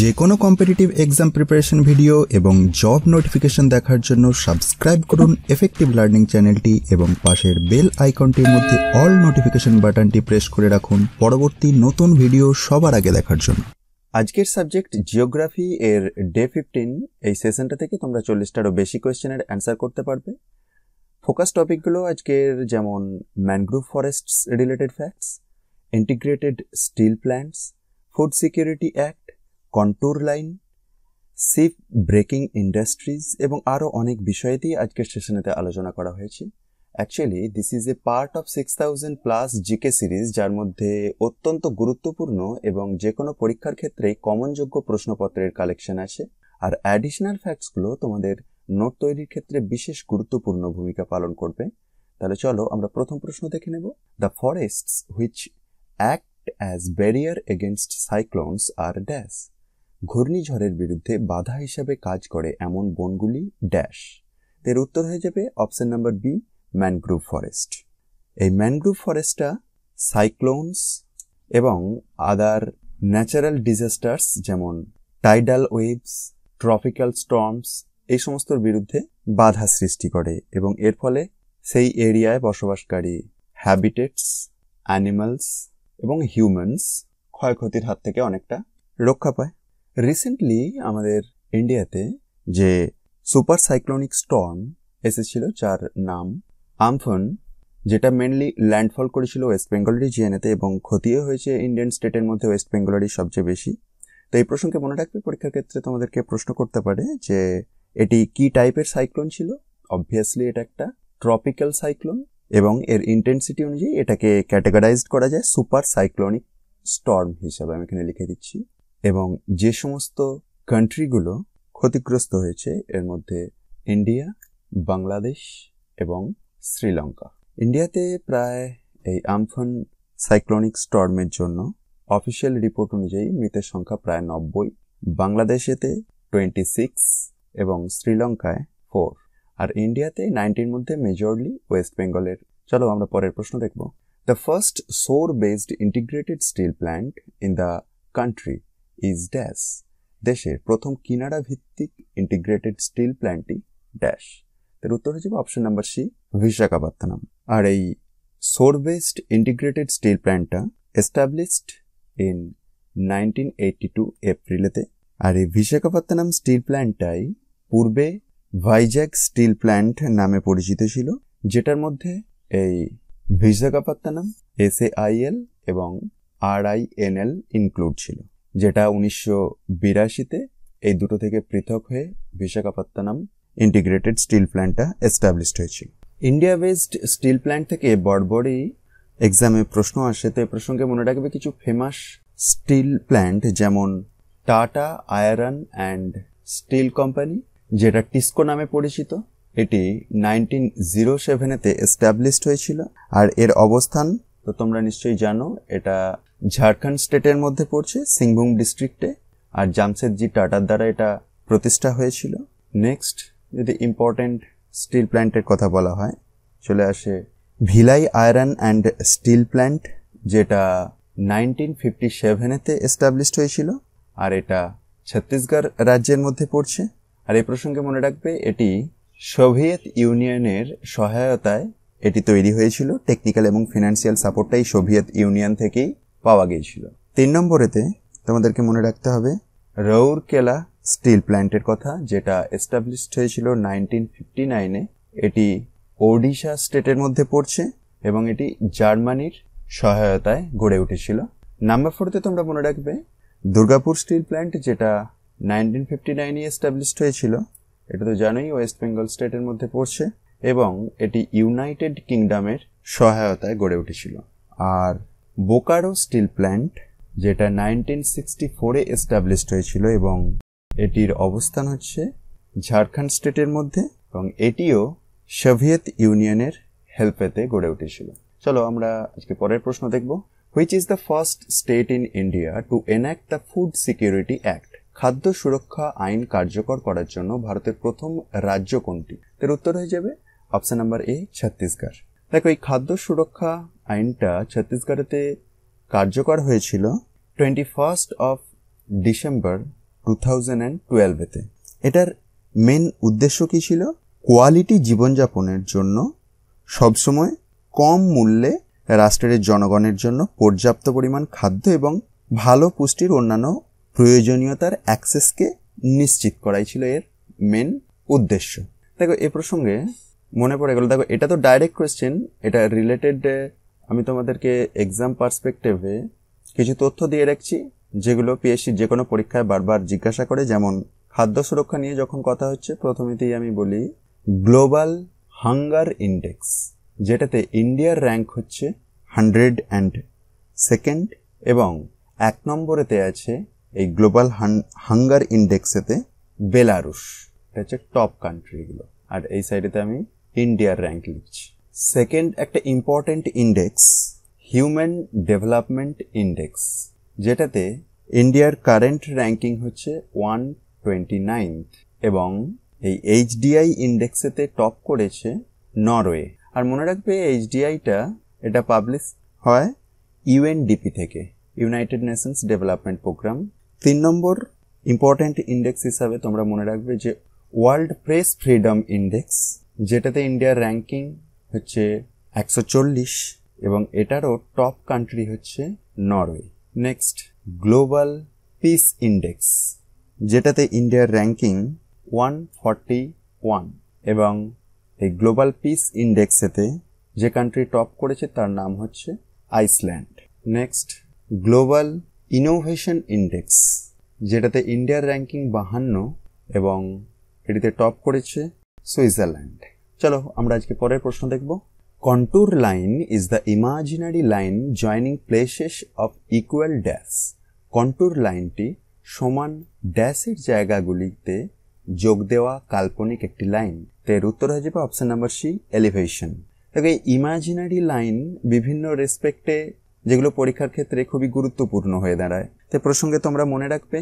যে কোনো competitive exam preparation video এবং জব নোটিফিকেশন দেখার জন্য সাবস্ক্রাইব করুন এফেক্টিভ লার্নিং চ্যানেলটি এবং পাশের বেল আইকনটির মধ্যে অল নোটিফিকেশন বাটনটি প্রেস করে রাখুন পরবর্তী নতুন ভিডিও সবার আগে দেখার জন্য আজকের সাবজেক্ট জিওগ্রাফি এর ডে ফিফটিন এই সেশনটা থেকে তোমরা চল্লিশটারও বেশি কোয়েশ্চেনের অ্যান্সার করতে পারবে ফোকাস টপিকগুলো আজকের যেমন mangrove forests related facts integrated steel plants food security act contour line ship breaking industries এবং আরও অনেক বিষয়েতেই আজকের সেশনেতে আলোচনা করা হয়েছে actually this is a part of six thousand plus GK series যার মধ্যে অত্যন্ত গুরুত্বপূর্ণ এবং যে কোনো পরীক্ষার ক্ষেত্রেই কমনযোগ্য প্রশ্নপত্রের কালেকশন আছে আর অ্যাডিশনাল ফ্যাক্টসগুলো তোমাদের নোট তৈরির ক্ষেত্রে বিশেষ গুরুত্বপূর্ণ ভূমিকা পালন করবে তাহলে চলো আমরা প্রথম প্রশ্ন দেখে নেব the forests which act as barrier against cyclones আর ড্যাশ ঘূর্ণিঝড়ের বিরুদ্ধে বাধা হিসাবে কাজ করে এমন বনগুলি ড্যাশ এর উত্তর হয়ে যাবে option number B mangrove forest এই ম্যানগ্রুভ ফরেস্টটা সাইক্লোনস এবং আদার ন্যাচারাল ডিজাস্টার্স যেমন টাইডাল ওয়েভস ট্রপিক্যাল স্টর্মস এই সমস্তর বিরুদ্ধে বাধা সৃষ্টি করে এবং এর ফলে সেই এরিয়ায় বসবাসকারী হ্যাবিটেটস অ্যানিমালস এবং হিউম্যানস ক্ষয়ক্ষতির হাত থেকে অনেকটা রক্ষা পায় রিসেন্টলি আমাদের ইন্ডিয়াতে যে সুপার সাইক্লোনিক স্টর্ম এসেছিল যার নাম আমফন যেটা মেনলি ল্যান্ডফল করেছিল ওয়েস্ট বেঙ্গলের জিএনএতে এবং ক্ষতিও হয়েছে ইন্ডিয়ান স্টেটের মধ্যে ওয়েস্ট বেঙ্গলেরই সবচেয়ে বেশি তো এই প্রসঙ্গে মনে রাখবে পরীক্ষার ক্ষেত্রে তোমাদেরকে প্রশ্ন করতে পারে যে এটি কি টাইপের সাইক্লোন ছিল অবভিয়াসলি এটা একটা ট্রপিক্যাল সাইক্লোন এবং এর ইন্টেন্সিটি অনুযায়ী এটাকে ক্যাটাগরাইজড করা যায় সুপার সাইক্লোনিক স্টর্ম হিসাবে আমি এখানে লিখে দিচ্ছি এবং যে সমস্ত কান্ট্রিগুলো ক্ষতিগ্রস্ত হয়েছে এর মধ্যে ইন্ডিয়া বাংলাদেশ এবং শ্রীলঙ্কা ইন্ডিয়াতে প্রায় এই আমফান সাইক্লোনিক স্টর্মের জন্য অফিসিয়াল রিপোর্ট অনুযায়ী মৃতের সংখ্যা প্রায় নব্বই বাংলাদেশেতে টোয়েন্টি সিক্স এবং শ্রীলঙ্কায় ফোর আর ইন্ডিয়াতে নাইনটির মধ্যে মেজরলি ওয়েস্ট বেঙ্গলের চলো আমরা পরের প্রশ্ন দেখব the first shore based integrated steel plant in the country is dash দেশের প্রথম কিনারা ভিত্তিক ইন্টিগ্রেটেড স্টিল প্ল্যান্টটি ড্যাশ তার উত্তর হিসেবে অপশন নাম্বার সি বিশাখাপত্তনম আর এই সোর বেসড ইন্টিগ্রেটেড স্টিল প্ল্যান্টটা established in nineteen eighty two এপ্রিলেতে আর এই বিশাখাপত্তনম স্টিল প্ল্যান্টটাই পূর্বে ভাইজ্যাক স্টিল প্ল্যান্ট নামে পরিচিত ছিল যেটার মধ্যে এই বিশাখাপত্তনম এস এ এল এবং R I N L include ছিল যেটা উনিশশো বিরাশিতে এই দুটো থেকে পৃথক হয়ে বিশাখাপত্তনম ইন্টিগ্রেটেড স্টিল প্ল্যান্টটা এস্টাবলিশড হয়েছিল ইন্ডিয়া বেসড স্টিল প্ল্যান্ট থেকে বড়বড়ি এক্সামে প্রশ্ন আসে তো এ প্রসঙ্গে মনে রাখবে কিছু ফেমাস স্টিল প্ল্যান্ট যেমন Tata iron and steel company যেটা টিস্কো নামে পরিচিত এটি নাইনটিন জিরো সেভেনেতে এস্টাবলিশড হয়েছিল আর এর অবস্থান তো তোমরা নিশ্চয়ই জানো এটা ঝাড়খণ্ড স্টেটের মধ্যে পড়ছে সিংভূম ডিস্ট্রিক্টে আর জামশেদজি টাটার দ্বারা এটা প্রতিষ্ঠা হয়েছিল নেক্সট যদি ইম্পর্ট্যান্ট স্টিল প্ল্যান্টের কথা বলা হয় চলে আসে Bhilai iron and steel plant যেটা নাইনটিন ফিফটি সেভেনেতে এস্টাবলিশড হয়েছিল আর এটা ছত্তিশগড় রাজ্যের মধ্যে পড়ছে আর এই প্রসঙ্গে মনে রাখবে এটি সোভিয়েত ইউনিয়নের সহায়তায় এটি তৈরি হয়েছিল টেকনিক্যাল এবং ফিনান্সিয়াল সাপোর্টটাই সোভিয়েত ইউনিয়ন থেকেই পাওয়া গিয়েছিল তিন নম্বরেতে তোমাদেরকে মনে রাখতে হবে রৌর কেলা স্টিল প্ল্যান্টের কথা যেটা এস্টাবলিশড হয়েছিল নাইনটিন ফিফটি নাইনে এটি ওডিশা স্টেটের মধ্যে পড়ছে এবং এটি জার্মানির সহায়তায় গড়ে উঠেছিল নাম্বার ফোরতে তোমরা মনে রাখবে দুর্গাপুর স্টিল প্ল্যান্ট যেটা নাইনটিন ফিফটি নাইনে এস্টাবলিশড হয়েছিল এটা তো জানোই ওয়েস্ট বেঙ্গল স্টেটের মধ্যে পড়ছে এবং এটি ইউনাইটেড কিংডমের সহায়তায় গড়ে উঠেছিল আর বোকারো স্টিল প্ল্যান্ট যেটা নাইনটিন সিক্সটি ফোরে এস্টাবলিশড হয়েছিল এবং এটির অবস্থান হচ্ছে ঝাড়খণ্ড স্টেটের মধ্যে এবং এটিও সোভিয়েত ইউনিয়নের হেল্পেতে গড়ে উঠেছিল চলো আমরা আজকে পরের প্রশ্ন দেখব which is the first state in India to enact the food security act খাদ্য সুরক্ষা আইন কার্যকর করার জন্য ভারতের প্রথম রাজ্য কোনটি এর উত্তর হয়ে যাবে অপশন নাম্বার এ ছত্তিশগড় দেখো এই খাদ্য সুরক্ষা আইনটা ছত্তিশগড়েতে কার্যকর হয়েছিল twenty first of December two thousand and টুয়েলভেতে এটার মেন উদ্দেশ্য কী ছিল কোয়ালিটি জীবনযাপনের জন্য সবসময় কম মূল্যে রাষ্ট্রের জনগণের জন্য পর্যাপ্ত পরিমাণ খাদ্য এবং ভালো পুষ্টির অন্যান্য প্রয়োজনীয়তার অ্যাক্সেসকে নিশ্চিত করাই ছিল এর মেন উদ্দেশ্য দেখো এ প্রসঙ্গে মনে পড়ে গেল দেখো এটা তো ডাইরেক্ট কোয়েশ্চেন এটা রিলেটেড আমি তোমাদেরকে এক্সাম পার্সপেক্টিভে কিছু তথ্য দিয়ে রাখছি যেগুলো পিএসসি যে কোনো পরীক্ষায় বারবার জিজ্ঞাসা করে যেমন খাদ্য সুরক্ষা নিয়ে যখন কথা হচ্ছে প্রথমেতেই আমি বলি গ্লোবাল হাঙ্গার ইন্ডেক্স যেটাতে ইন্ডিয়ার র্যাঙ্ক হচ্ছে হান্ড্রেড অ্যান্ড সেকেন্ড এবং এক নম্বরেতে আছে এই গ্লোবাল হাঙ্গার ইন্ডেক্সেতে বেলারুশ এটা হচ্ছে টপ কান্ট্রিগুলো আর এই সাইডেতে আমি ইন্ডিয়ার র্যাঙ্কিং সেকেন্ড একটা important index human development index যেটাতে ইন্ডিয়ার কারেন্ট র্যাঙ্কিং হচ্ছে ওয়ান টোয়েন্টি নাইনথ এবং এই এইচডিআই ইন্ডেক্সেতে টপ করেছে নরওয়ে আর মনে রাখবে এইচডিআইটা এটা পাবলিশ হয় ইউএনডিপি থেকে ইউনাইটেড নেশনস ডেভেলপমেন্ট প্রোগ্রাম তিন নম্বর ইম্পর্টেন্ট ইন্ডেক্স হিসাবে তোমরা মনে রাখবে যে ওয়ার্ল্ড প্রেস ফ্রিডম ইন্ডেক্স যেটাতে ইন্ডিয়ার র্যাঙ্কিং হচ্ছে একশো চল্লিশ এবং এটারও টপ কান্ট্রি হচ্ছে Norway next global peace index যেটাতে ইন্ডিয়ার র্যাঙ্কিং ওয়ান ফর্টি ওয়ান এবং এই গ্লোবাল পিস ইন্ডেক্সেতে যে কান্ট্রি টপ করেছে তার নাম হচ্ছে Iceland next global innovation index যেটাতে ইন্ডিয়ার র্যাঙ্কিং বাহান্ন এবং এটিতে টপ করেছে সুইজারল্যান্ড চলো আমরা আজকে পরের প্রশ্ন দেখব contour line is the imaginary line joining places of equal dash contour লাইনটি সমান ড্যাশের জায়গাগুলিতে যোগ দেওয়া কাল্পনিক একটি লাইন এর উত্তর হয়ে যাবে অপশন নাম্বার সি এলিভেশন এই ইমাজিনারি লাইন বিভিন্ন রেসপেক্টে যেগুলো পরীক্ষার ক্ষেত্রে খুবই গুরুত্বপূর্ণ হয়ে দাঁড়ায় তো প্রসঙ্গে তোমরা মনে রাখবে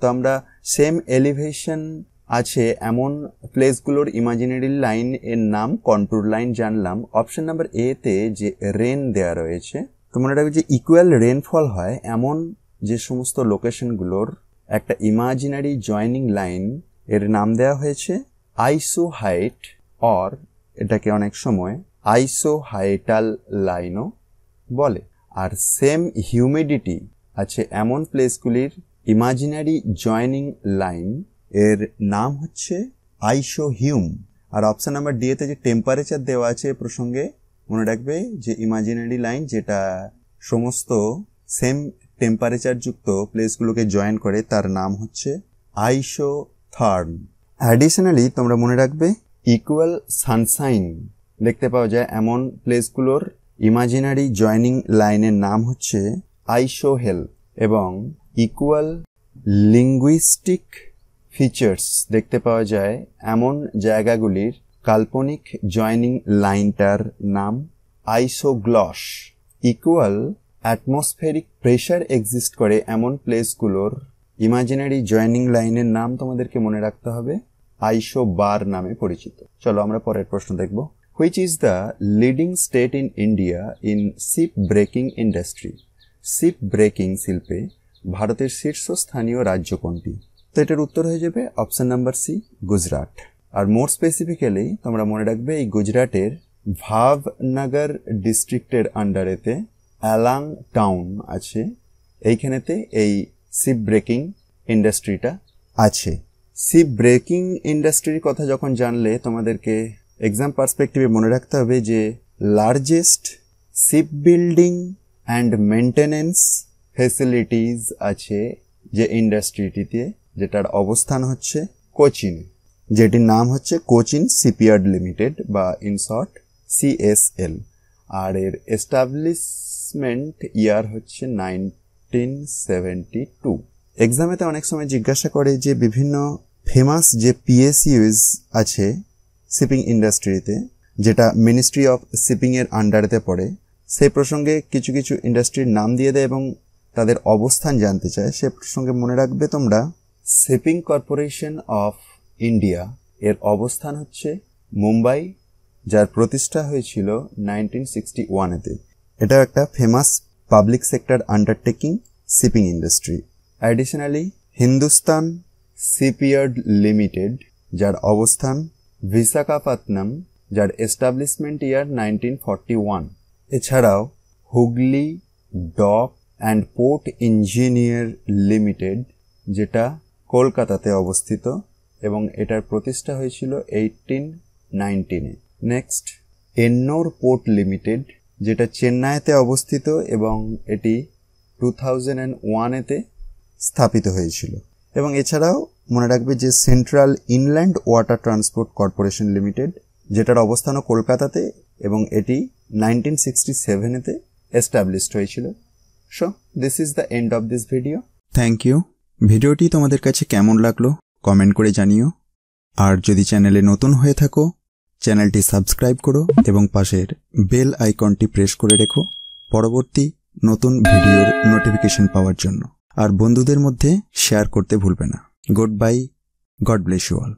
তো আমরা সেম এলিভেশন আছে এমন প্লেসগুলোর ইমাজিনারি লাইন এর নাম কন্ট্রোল লাইন জানলাম অপশন নাম্বার এ তে যে রেন দেয়া রয়েছে তো মনে রাখবে যে ইকুয়াল রেনফল হয় এমন যে সমস্ত লোকেশনগুলোর একটা ইমাজিনারি জয়নিং লাইন এর নাম দেওয়া হয়েছে আইসো হাইট অর এটাকে অনেক সময় আইসো হাইটাল লাইনও বলে আর সেম হিউমিডিটি আছে এমন প্লেসগুলির ইমাজিনারি জয়নিং লাইন এর নাম হচ্ছে আইসো হিউম আর অপশান নাম্বার ডিএতে যে টেম্পারেচার দেওয়া আছে প্রসঙ্গে মনে রাখবে যে ইমাজিনারি লাইন যেটা সমস্ত সেম টেম্পারেচারযুক্ত প্লেসগুলোকে জয়েন করে তার নাম হচ্ছে আইসো থার্ন অ্যাডিশনালি তোমরা মনে রাখবে ইকুয়াল সানসাইন দেখতে পাওয়া যায় এমন প্লেসগুলোর ইমাজিনারি জয়নিং লাইনের নাম হচ্ছে হেল এবং ইকুয়াল লিঙ্গুইস্টিক ফিচার্স দেখতে পাওয়া যায় এমন জায়গাগুলির কাল্পনিক জয়নিং লাইনটার নাম isogloss equal atmospheric pressure exist করে এমন প্লেসগুলোর ইমাজিনারি জয়নিং লাইনের নাম তোমাদেরকে মনে রাখতে হবে আইসো বার নামে পরিচিত চলো আমরা পরের প্রশ্ন দেখব which is the leading state in India in ship breaking industry ship breaking শিল্পে ভারতের শীর্ষস্থানীয় রাজ্য কোনটি তো এটার উত্তর হয়ে যাবে অপশান নাম্বার সি গুজরাট আর মোর স্পেসিফিক্যালি তোমরা মনে রাখবে এই গুজরাটের ভাবনগর ডিস্ট্রিক্টের আন্ডারেতে অ্যালাং টাউন আছে এইখানেতে এই সিপ ব্রেকিং ইন্ডাস্ট্রিটা আছে সিপ ব্রেকিং ইন্ডাস্ট্রির কথা যখন জানলে তোমাদেরকে এক্সাম পার্সপেক্টিভে মনে রাখতে হবে যে largest ship building and maintenance facilities আছে যে ইন্ডাস্ট্রিটিতে যেটার অবস্থান হচ্ছে কোচিন যেটির নাম হচ্ছে কোচিন সিপিয়ার্ড লিমিটেড বা ইনশর্ট সিএসএল আর এর এস্টাবলিশমেন্ট ইয়ার হচ্ছে নাইনটিন সেভেন্টি টু এক্সামেতে অনেক সময় জিজ্ঞাসা করে যে বিভিন্ন ফেমাস যে পিএসইউজ আছে শিপিং ইন্ডাস্ট্রিতে যেটা মিনিস্ট্রি অফ শিপিংয়ের আন্ডারেতে পড়ে সেই প্রসঙ্গে কিছু কিছু ইন্ডাস্ট্রির নাম দিয়ে দেয় এবং তাদের অবস্থান জানতে চায় সে প্রসঙ্গে মনে রাখবে তোমরা শিপিং কর্পোরেশন অফ ইন্ডিয়া এর অবস্থান হচ্ছে মুম্বাই যার প্রতিষ্ঠা হয়েছিল নাইনটিন সিক্সটি ওয়ানেতে এটা একটা famous public sector undertaking shipping industry additionally Hindustan shipyard limited যার অবস্থান ভিসাখাপাতনাম যার establishment year nineteen forty one এছাড়াও Hooghly dock and port engineer limited যেটা কলকাতাতে অবস্থিত এবং এটার প্রতিষ্ঠা হয়েছিল এইটিন নাইনটিনে নেক্সট এন্নোর পোর্ট লিমিটেড যেটা চেন্নাইতে অবস্থিত এবং এটি টু থাউজেন্ড অ্যান্ড ওয়ানেতে স্থাপিত হয়েছিল এবং এছাড়াও মনে রাখবে যে central inland water transport corporation limited যেটার অবস্থানও কলকাতাতে এবং এটি নাইনটিন সিক্সটি সেভেনেতে এস্টাবলিশড হয়েছিল so this is the end of this video thank you ভিডিওটি তোমাদের কাছে কেমন লাগলো কমেন্ট করে জানিও আর যদি চ্যানেলে নতুন হয়ে থাকো চ্যানেলটি সাবস্ক্রাইব করো এবং পাশের বেল আইকনটি প্রেস করে রেখো পরবর্তী নতুন ভিডিওর নোটিফিকেশন পাওয়ার জন্য আর বন্ধুদের মধ্যে শেয়ার করতে ভুলবে না goodbye God bless you all